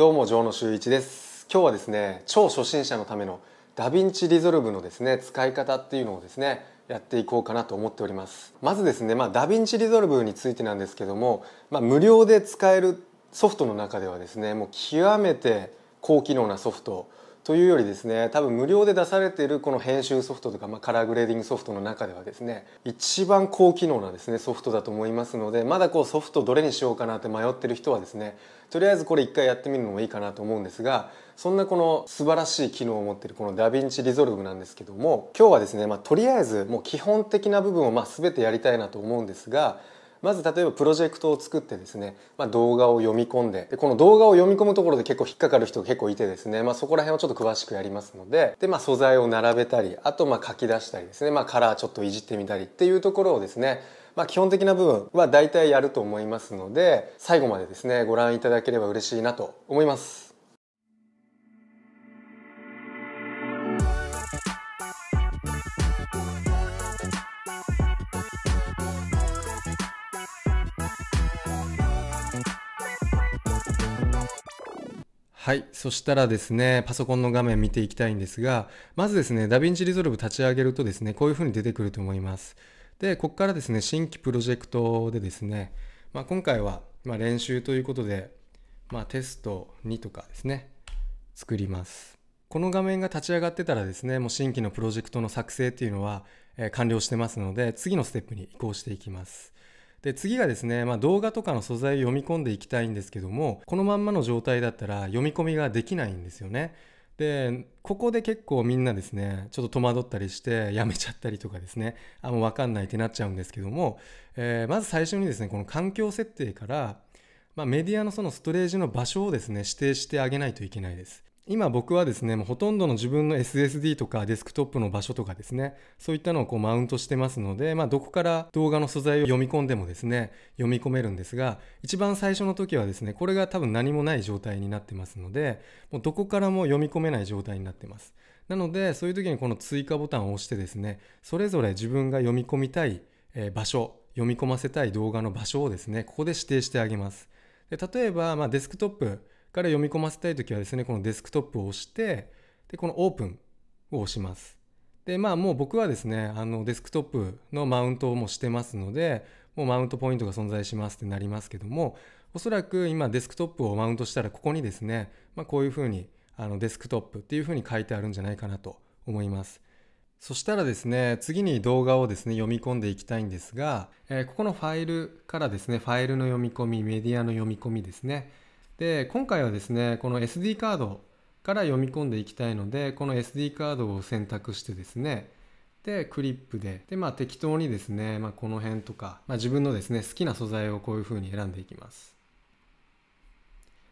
どうも城野修一です今日はですね超初心者のためのダヴィンチリゾルブのですね使い方っていうのをですねやっていこうかなと思っておりますまずですねまあ、ダヴィンチリゾルブについてなんですけどもまあ、無料で使えるソフトの中ではですねもう極めて高機能なソフトというよりですね多分無料で出されているこの編集ソフトとか、まあ、カラーグレーディングソフトの中ではですね一番高機能なですねソフトだと思いますのでまだこうソフトどれにしようかなって迷ってる人はですねとりあえずこれ一回やってみるのもいいかなと思うんですがそんなこの素晴らしい機能を持ってるこのダヴィンチリゾルブなんですけども今日はですね、まあ、とりあえずもう基本的な部分をまあ全てやりたいなと思うんですがまず例えばプロジェクトを作ってですね、まあ、動画を読み込んででこの動画を読み込むところで結構引っかかる人が結構いてですね、まあ、そこら辺をちょっと詳しくやりますのでで、まあ、素材を並べたりあとまあ書き出したりですね、まあ、カラーちょっといじってみたりっていうところをですねまあ、基本的な部分は大体やると思いますので最後までですねご覧いただければ嬉しいなと思います。はい。そしたらですね、パソコンの画面見ていきたいんですが、まずですね、ダヴィンチリゾルブ立ち上げるとですね、こういう風に出てくると思います。で、ここからですね、新規プロジェクトでですね、まあ、今回は、ま練習ということで、まあ、テスト2とかですね、作ります。この画面が立ち上がってたらですね、もう新規のプロジェクトの作成っていうのは、え完了してますので、次のステップに移行していきます。で次がですね、まあ、動画とかの素材を読み込んでいきたいんですけどもこのまんまの状態だったら読み込みができないんですよね。でここで結構みんなですねちょっと戸惑ったりしてやめちゃったりとかですねあもう分かんないってなっちゃうんですけども、えー、まず最初にですねこの環境設定から、まあ、メディアのそのストレージの場所をですね指定してあげないといけないです。今僕はですねもうほとんどの自分の SSD とかデスクトップの場所とかですねそういったのをこうマウントしてますので、まあ、どこから動画の素材を読み込んでもですね読み込めるんですが一番最初の時はですねこれが多分何もない状態になってますのでもうどこからも読み込めない状態になってますなのでそういう時にこの追加ボタンを押してですねそれぞれ自分が読み込みたい場所読み込ませたい動画の場所をですねここで指定してあげますで例えば、まあ、デスクトップから読み込ませたい時はですねこのデスクトップを押してでこのオープンを押しますでまあもう僕はですねあのデスクトップのマウントをもしてますのでもうマウントポイントが存在しますってなりますけどもおそらく今デスクトップをマウントしたらここにですね、まあ、こういうふうにあのデスクトップっていうふうに書いてあるんじゃないかなと思いますそしたらですね次に動画をですね読み込んでいきたいんですが、えー、ここのファイルからですねファイルの読み込みメディアの読み込みですねで今回はですねこの SD カードから読み込んでいきたいのでこの SD カードを選択してですねでクリップでで、まあ、適当にですね、まあ、この辺とか、まあ、自分のですね好きな素材をこういうふうに選んでいきます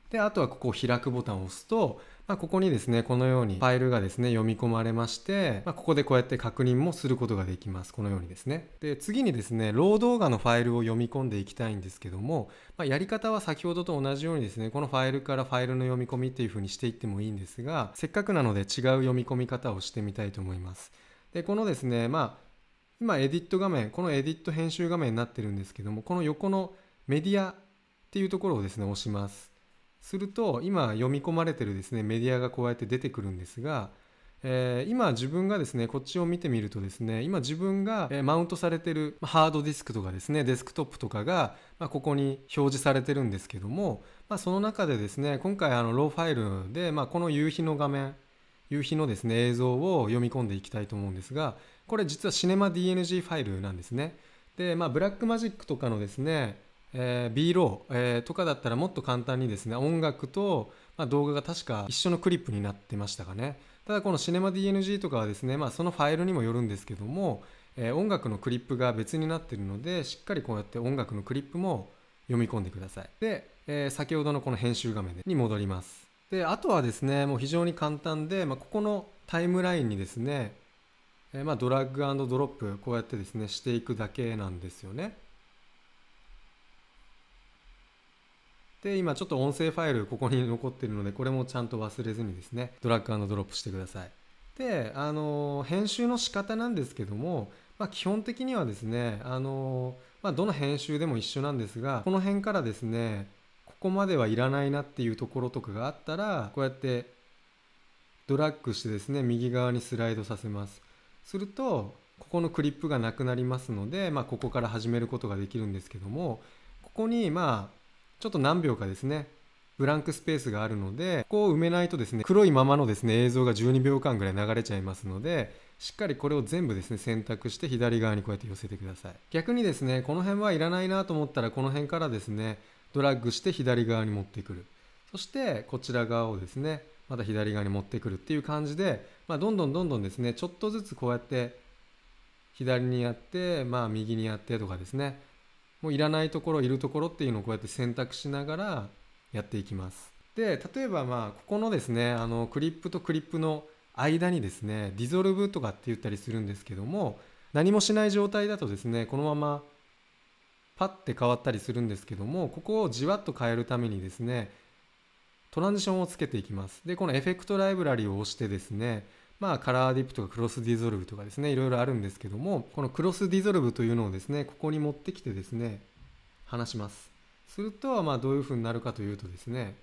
であとはここ開くボタンを押すとまあ、ここにですねこのようにファイルがですね読み込まれまして、まあ、ここでこうやって確認もすることができますこのようにですねで次にですねロー動画のファイルを読み込んでいきたいんですけども、まあ、やり方は先ほどと同じようにですねこのファイルからファイルの読み込みっていう風にしていってもいいんですがせっかくなので違う読み込み方をしてみたいと思いますでこのですねまあ今エディット画面このエディット編集画面になってるんですけどもこの横のメディアっていうところをですね押しますすると今読み込まれてるですねメディアがこうやって出てくるんですが、えー、今自分がですねこっちを見てみるとですね今自分が、えマウントされてるハードディスクとかですねデスクトップとかが、まここに表示されてるんですけども、まあ、その中でですね今回あのローファイルで、まあ、この夕日の画面夕日のですね映像を読み込んでいきたいと思うんですがこれ実はシネマ DNG ファイルなんですねでまあブラックマジックとかのですねえー、B ロー、えー、とかだったらもっと簡単にですね音楽と、まあ、動画が確か一緒のクリップになってましたかねただこのシネマ DNG とかはですね、まあ、そのファイルにもよるんですけども、えー、音楽のクリップが別になってるのでしっかりこうやって音楽のクリップも読み込んでくださいで、え先ほどのこの編集画面に戻りますであとはですねもう非常に簡単で、まあ、ここのタイムラインにですね、えまあ、ドラッグドロップこうやってですねしていくだけなんですよねで今ちょっと音声ファイルここに残ってるのでこれもちゃんと忘れずにですねドラッグドロップしてくださいであの編集の仕方なんですけども、まあ、基本的にはですねあの、まあ、どの編集でも一緒なんですがこの辺からですねここまではいらないなっていうところとかがあったらこうやってドラッグしてですね右側にスライドさせますするとここのクリップがなくなりますので、まあ、ここから始めることができるんですけどもここにまあちょっと何秒かですねブランクスペースがあるのでここを埋めないとですね黒いままのですね映像が12秒間ぐらい流れちゃいますのでしっかりこれを全部ですね選択して左側にこうやって寄せてください逆にですねこの辺はいらないなと思ったらこの辺からですねドラッグして左側に持ってくるそしてこちら側をですねまた左側に持ってくるっていう感じで、まあ、どんどんどんどんですねちょっとずつこうやって左にやってまあ右にやってとかですねもういらないところいるところっていうのをこうやって選択しながらやっていきますで例えばまあここのですねあのクリップとクリップの間にですねディゾルブとかって言ったりするんですけども何もしない状態だとですねこのままパッて変わったりするんですけどもここをじわっと変えるためにですねトランジションをつけていきますでこのエフェクトライブラリを押してですねまあ、カラーディップとかクロスディゾルブとかですねいろいろあるんですけどもこのクロスディゾルブというのをですねここに持ってきてですね話しますするとまあどういうふうになるかというとですね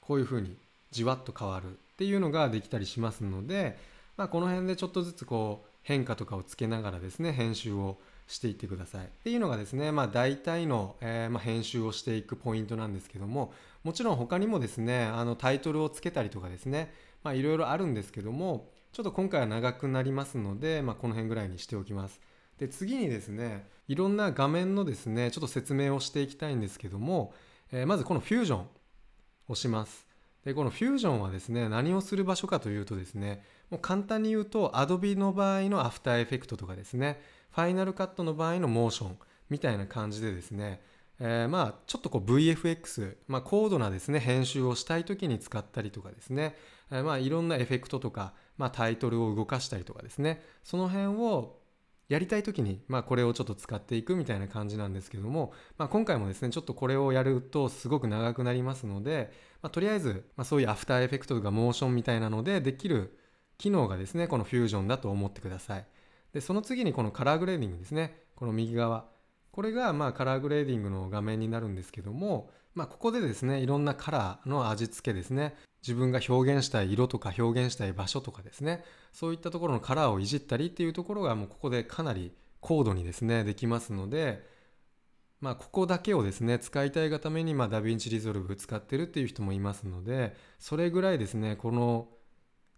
こういうふうにじわっと変わるっていうのができたりしますので、まあ、この辺でちょっとずつこう変化とかをつけながらですね編集をしていってください。っていうのがですね、まあ、大体の、えー、まあ、編集をしていくポイントなんですけどももちろん他にもですねあのタイトルをつけたりとかですねいろいろあるんですけどもちょっと今回は長くなりますので、まあ、この辺ぐらいにしておきます。で次にですねいろんな画面のですねちょっと説明をしていきたいんですけども、えー、まずこのフュージョンをします。でこのフュージョンはですね何をする場所かというとですねもう簡単に言うと Adobe の場合の After Effects とかですねファイナルカットの場合のモーションみたいな感じでですね、えー、まあちょっとこう VFX、まあ、高度なですね編集をしたい時に使ったりとかですね、えー、まあいろんなエフェクトとか、まあ、タイトルを動かしたりとかですねその辺をやりたい時に、まあ、これをちょっと使っていくみたいな感じなんですけども、まあ、今回もですねちょっとこれをやるとすごく長くなりますので、まあ、とりあえず、まそういうアフターエフェクトとかモーションみたいなのでできる機能がですねこのフュージョンだと思ってください。でその次にこのカラーグレーディングですねこの右側これがまあカラーグレーディングの画面になるんですけども、まあ、ここでですねいろんなカラーの味付けですね自分が表現したい色とか表現したい場所とかですねそういったところのカラーをいじったりっていうところがもうここでかなり高度にですねできますので、まあ、ここだけをですね使いたいがためにまあダヴィンチリゾルブ使ってるっていう人もいますのでそれぐらいですねこの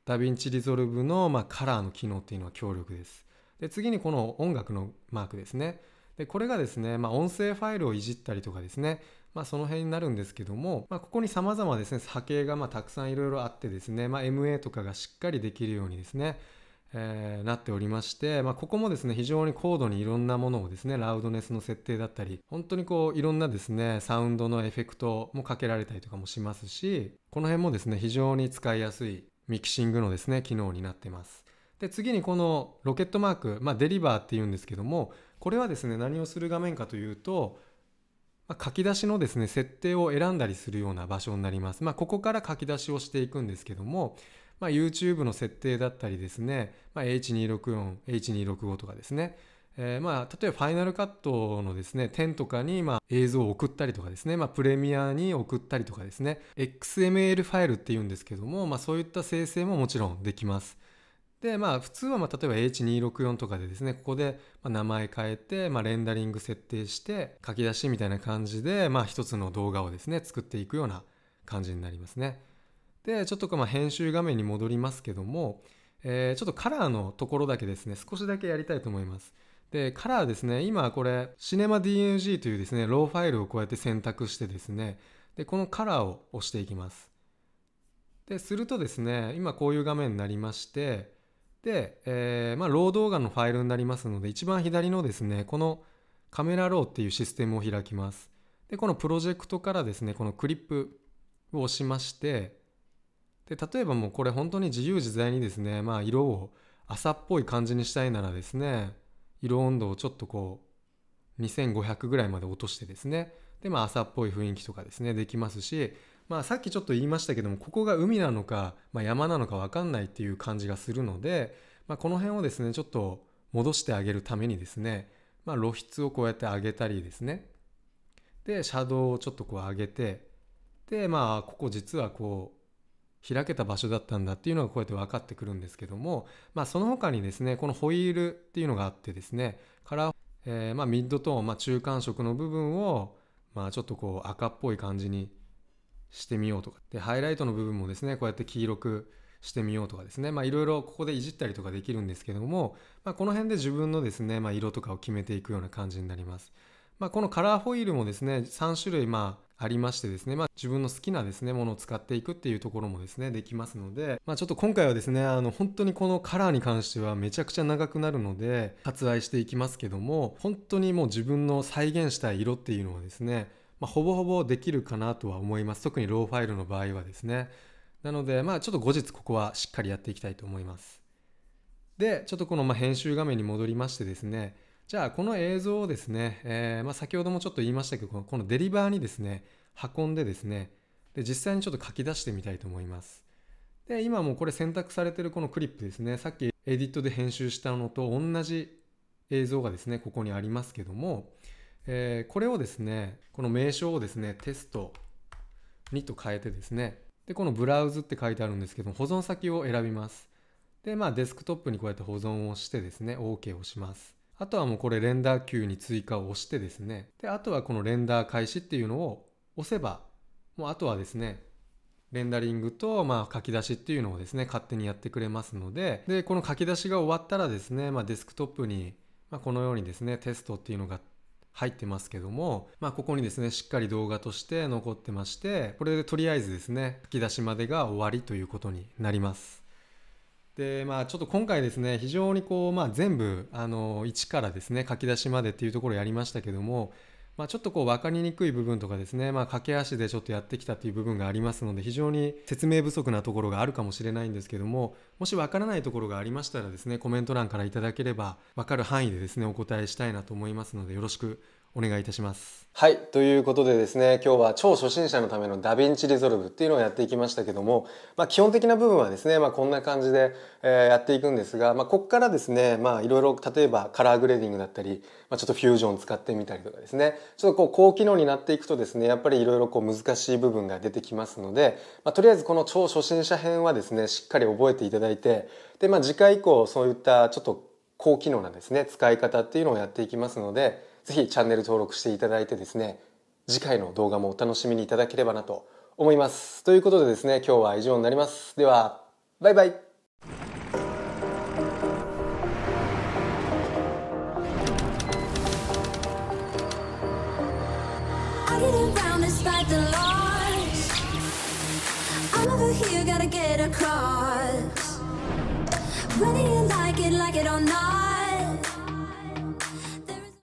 ダヴィンチリゾルブのまあカラーの機能っていうのは強力です。で次にこの音楽のマークですねでこれがですね、まあ、音声ファイルをいじったりとかですね、まあ、その辺になるんですけども、まあ、ここに様々ですね波形がまたくさんいろいろあってですね、ま MA とかがしっかりできるようにですねえー、なっておりまして、まあ、ここもですね、非常に高度にいろんなものをですね、ラウドネスの設定だったり、本当にこう、いろんなですね、サウンドのエフェクトもかけられたりとかもしますし、この辺もですね、非常に使いやすいミキシングのですね、機能になってます。で次にこのロケットマーク、まあ、デリバーっていうんですけどもこれはですね何をする画面かというと、まあ、書き出しのですね設定を選んだりするような場所になります、まあ、ここから書き出しをしていくんですけども、まあ、YouTube の設定だったりですね、まあ、H264、H265 とかですねえー、まあ例えばファイナルカットのですね10とかにまあ映像を送ったりとかですね、まあ、プレミアに送ったりとかですね XML ファイルっていうんですけども、まあ、そういった生成ももちろんできますで、まあ、普通は、まあ、例えば H264 とかでですね、ここで、ま名前変えて、まあ、レンダリング設定して、書き出しみたいな感じで、まあ、一つの動画をですね、作っていくような感じになりますね。で、ちょっとまあ編集画面に戻りますけども、えー、ちょっとカラーのところだけですね、少しだけやりたいと思います。で、カラーですね、今これ、シネマ DNG というですね、ローファイルをこうやって選択してですね、で、このカラーを押していきます。で、するとですね、今こういう画面になりまして、で、えー、まあ、ロー動画のファイルになりますので、一番左のですね、このカメラローっていうシステムを開きます。で、このプロジェクトからですね、このクリップを押しまして、で、例えばもうこれ本当に自由自在にですね、まあ、色を朝っぽい感じにしたいならですね、色温度をちょっとこう、2500ぐらいまで落としてですね、で、まあ、朝っぽい雰囲気とかですね、できますし、まあ、さっきちょっと言いましたけどもここが海なのか、まあ、山なのか分かんないっていう感じがするので、まあ、この辺をですねちょっと戻してあげるためにですね、まあ、露出をこうやって上げたりですねでシャドウをちょっとこう上げてでまあここ実はこう開けた場所だったんだっていうのがこうやって分かってくるんですけども、まあ、その他にですねこのホイールっていうのがあってですねカラー、えー、まあミッドトーン、まあ、中間色の部分をまあちょっとこう赤っぽい感じにしてみようとかでハイライトの部分もですねこうやって黄色くしてみようとかですねいろいろここでいじったりとかできるんですけども、まあ、この辺で自分のですね、まあ、色とかを決めていくような感じになります、まあ、このカラーホイールもですね3種類まあありましてですね、まあ、自分の好きなですねものを使っていくっていうところもですねできますので、まあ、ちょっと今回はですねあの本当にこのカラーに関してはめちゃくちゃ長くなるので割愛していきますけども本当にもう自分の再現したい色っていうのはですねまあ、ほぼほぼできるかなとは思います。特にローファイルの場合はですね。なので、まあ、ちょっと後日ここはしっかりやっていきたいと思います。で、ちょっとこのま編集画面に戻りましてですね、じゃあこの映像をですね、えー、ま先ほどもちょっと言いましたけど、このデリバーにですね、運んでですね、で実際にちょっと書き出してみたいと思います。で、今もうこれ選択されてるこのクリップですね、さっきエディットで編集したのと同じ映像がですね、ここにありますけども、えー、これをですね、この名称をですね、テストにと変えてですね、で、このブラウズって書いてあるんですけども、保存先を選びます。で、まあデスクトップにこうやって保存をしてですね、OK を押します。あとはもうこれレンダー級に追加を押してですね、で、あとはこのレンダー開始っていうのを押せば、もうあとはですね、レンダリングと、まあ、書き出しっていうのをですね、勝手にやってくれますので、で、この書き出しが終わったらですね、まあ、デスクトップに、まあ、このようにですね、テストっていうのが入ってますけども、まあ、ここにですね、しっかり動画として残ってまして、これでとりあえずですね、吹き出しまでが終わりということになります。で、まあ、ちょっと今回ですね、非常にこう、まあ、全部、あの、1からですね、書き出しまでっていうところをやりましたけども、まあ、ちょっとこう分かりにくい部分とかですね、まあ、駆け足でちょっとやってきたという部分がありますので非常に説明不足なところがあるかもしれないんですけどももし分からないところがありましたらですねコメント欄からいただければ分かる範囲でですねお答えしたいなと思いますのでよろしくお願いいたします。はい。ということでですね、今日は超初心者のためのダヴィンチリゾルブっていうのをやっていきましたけども、まあ基本的な部分はですね、まあこんな感じで、えやっていくんですが、まあこっからですね、まあいろいろ例えばカラーグレーディングだったり、まあちょっとフュージョン使ってみたりとかですね、ちょっとこう高機能になっていくとですね、やっぱりいろいろこう難しい部分が出てきますので、まあとりあえずこの超初心者編はですね、しっかり覚えていただいて、でまあ次回以降そういったちょっと高機能なですね、使い方っていうのをやっていきますので、ぜひチャンネル登録していただいてですね、次回の動画もお楽しみにいただければなと思います。ということでですね、今日は以上になります。では、バイバイ「Whether you like it, like it or not